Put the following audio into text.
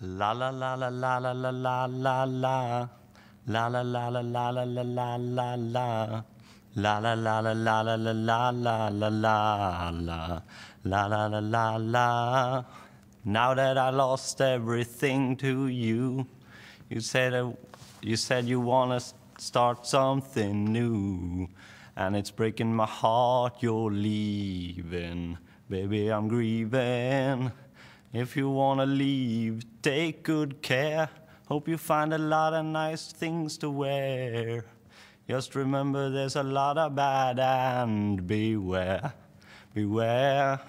La la la la la la la la la la. La la la la la la la la la la. La la la la la la la la la la la la. La la la la la. Now that I lost everything to you, you said you said you wanna start something new, and it's breaking my heart you're leaving. Baby, I'm grieving. If you want to leave, take good care. Hope you find a lot of nice things to wear. Just remember there's a lot of bad and beware, beware.